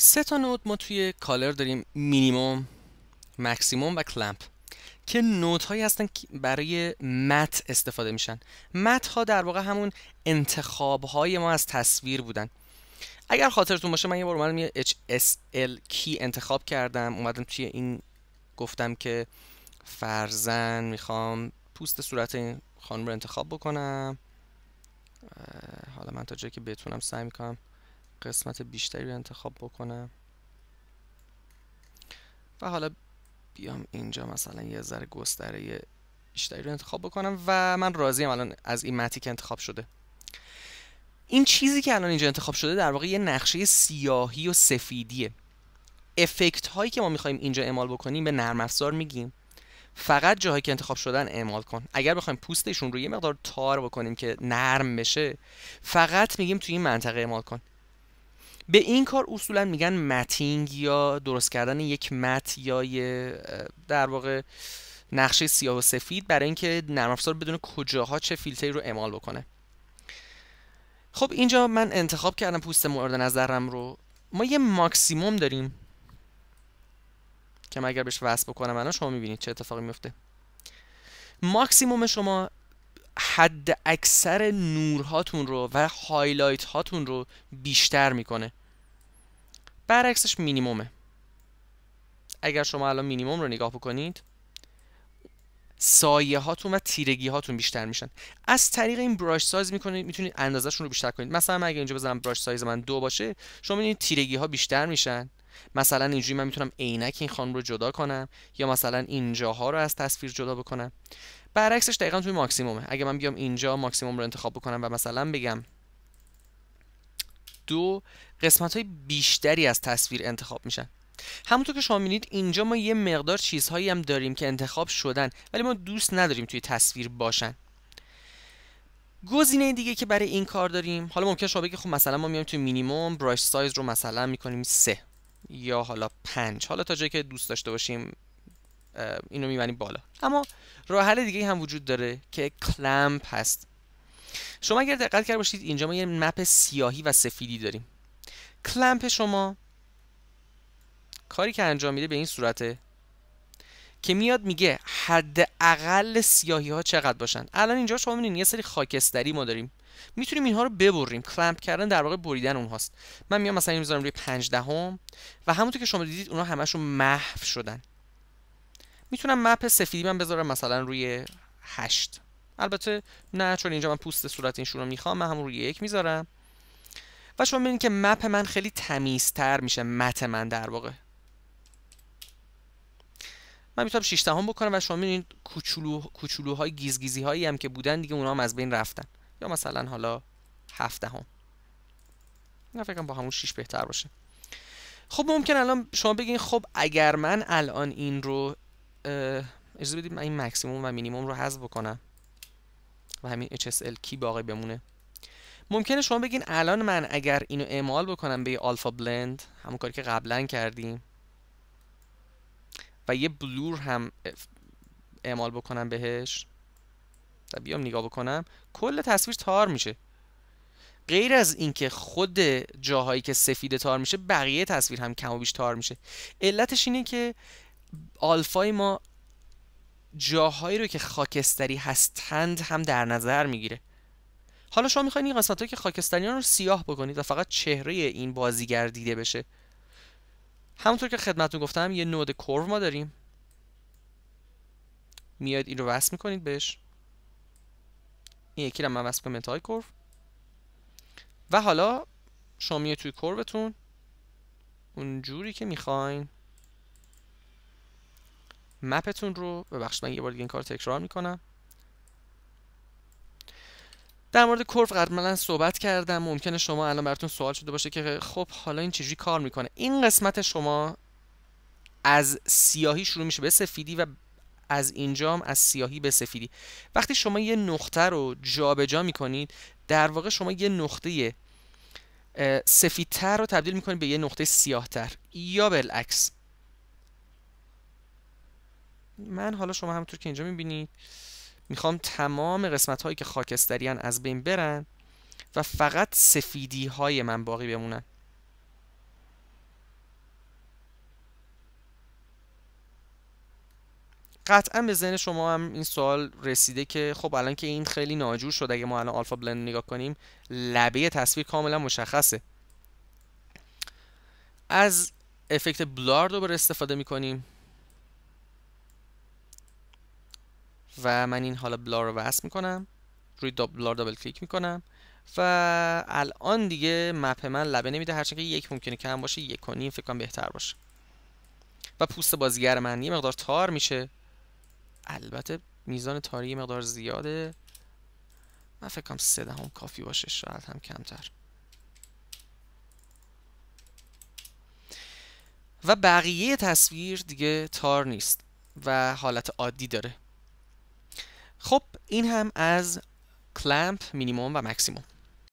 سه تا نود ما توی کالر داریم مینیموم مکسیموم و کلمپ که نوت هایی هستن که برای مت استفاده میشن مت ها در واقع همون انتخاب های ما از تصویر بودن اگر خاطرتون باشه من یه بار اومدم یه HSL کی انتخاب کردم اومدم توی این گفتم که فرزن میخوام پوست صورت این خانم رو انتخاب بکنم حالا من تا جایی که بتونم سعی میکنم قسمت بیشتری رو انتخاب بکنم و حالا بیام اینجا مثلا یه ذره گستره بیشتری رو انتخاب بکنم و من راضیم الان از این متی که انتخاب شده این چیزی که الان اینجا انتخاب شده در واقع یه نقشه سیاهی و سفیدیه افکت هایی که ما میخوایم اینجا اعمال بکنیم به نرم افزار میگیم فقط جاهایی که انتخاب شدن اعمال کن اگر بخوایم پوستشون رو یه مقدار تار بکنیم که نرم بشه فقط میگیم توی این منطقه اعمال کن به این کار اصولا میگن متینگ یا درست کردن یک مت یا در واقع نقشه سیاه و سفید برای اینکه نرم افزار بدون کجاها چه فیلتری رو اعمال بکنه خب اینجا من انتخاب کردم پوست مورد نظرم رو ما یه ماکسیموم داریم که من اگر بهش وصل بکنم الان شما میبینید چه اتفاقی میفته ماکسیموم شما حد اکثر هاتون رو و هایلایت هاتون رو بیشتر میکنه برعکسش مینیمومه اگر شما الان مینیموم رو نگاه بکنید سایه هاتون و تیرگی هاتون بیشتر میشن از طریق این براش سایز میکنید میتونید اندازهشون رو بیشتر کنید مثلا اگه اینجا بزنم براش سایز من دو باشه شما میدونید تیرگی ها بیشتر میشن مثلا اینجوری من میتونم عینک این خانم رو جدا کنم یا مثلا اینجاها رو از تصویر جدا بکنم برعکسش دقیقا توی ماکسیمومه اگه من بیام اینجا ماکسیموم رو انتخاب بکنم و مثلا بگم دو قسمت های بیشتری از تصویر انتخاب میشن همونطور که شما میبینید اینجا ما یه مقدار چیزهایی هم داریم که انتخاب شدن ولی ما دوست نداریم توی تصویر باشن گزینه دیگه که برای این کار داریم حالا ممکن شما بگید خب مثلا ما میایم توی مینیمم براش سایز رو مثلا میکنیم سه یا حالا پنج حالا تا جایی که دوست داشته باشیم اینو میبنیم بالا اما راه حل دیگه هم وجود داره که کلمپ هست شما اگر دقت کرده باشید اینجا ما یه مپ سیاهی و سفیدی داریم کلمپ شما کاری که انجام میده به این صورته که میاد میگه حد اقل سیاهی ها چقدر باشن الان اینجا شما میبینید یه سری خاکستری ما داریم میتونیم اینها رو ببریم کلمپ کردن در واقع بریدن اونهاست من میام مثلا میذارم روی 5 دهم و همونطور که شما دیدید اونها همشون محو شدن میتونم مپ سفیدی من بذارم مثلا روی 8 البته نه چون اینجا من پوست صورت این شون رو میخوام من همون روی یک میذارم و شما میبینید که مپ من خیلی تمیزتر میشه مت من در واقع من میتونم 6 هم بکنم و شما میبینید کوچولو کوچولوهای گیزگیزی هایی هم که بودن دیگه اونا هم از بین رفتن یا مثلا حالا هفت دهم نه فکرم با همون شیش بهتر باشه خب ممکن الان شما بگین خب اگر من الان این رو اجازه بدید من این مکسیموم و مینیموم رو حذف بکنم و همین HSL کی باقی بمونه ممکنه شما بگین الان من اگر اینو اعمال بکنم به آلفا بلند همون کاری که قبلا کردیم و یه بلور هم اعمال بکنم بهش و بیام نگاه بکنم کل تصویر تار میشه غیر از اینکه خود جاهایی که سفید تار میشه بقیه تصویر هم کم و بیش تار میشه علتش اینه که آلفای ما جاهایی رو که خاکستری هستند هم در نظر میگیره حالا شما میخواین این قسمت که خاکستریان رو سیاه بکنید و فقط چهره این بازیگر دیده بشه همونطور که خدمتتون گفتم یه نود کرو ما داریم میاد این رو وصل میکنید بهش این یکی رو من وصل کنم کرو و حالا شامیه توی کروتون اونجوری که میخواین مپتون رو ببخشید من یه بار دیگه این کار تکرار میکنم در مورد کرو قبلا صحبت کردم ممکنه شما الان براتون سوال شده باشه که خب حالا این چجوری کار میکنه این قسمت شما از سیاهی شروع میشه به سفیدی و از اینجام از سیاهی به سفیدی وقتی شما یه نقطه رو جابجا جا میکنید در واقع شما یه نقطه سفیدتر رو تبدیل میکنید به یه نقطه سیاهتر یا بالعکس من حالا شما همونطور که اینجا میبینید میخوام تمام قسمت هایی که خاکستریان از بین برن و فقط سفیدی های من باقی بمونن قطعا به ذهن شما هم این سوال رسیده که خب الان که این خیلی ناجور شده اگه ما الان آلفا بلند نگاه کنیم لبه تصویر کاملا مشخصه از افکت بلار دوباره استفاده میکنیم و من این حالا بلار رو وصل میکنم روی دا بلار دابل کلیک میکنم و الان دیگه مپ من لبه نمیده هرچند که یک ممکنه کم باشه یک و نیم فکر کنم بهتر باشه و پوست بازیگر من یه مقدار تار میشه البته میزان تاری مقدار زیاده من فکر کنم سه دهم کافی باشه شاید هم کمتر و بقیه تصویر دیگه تار نیست و حالت عادی داره خب این هم از کلمپ مینیموم و مکسیموم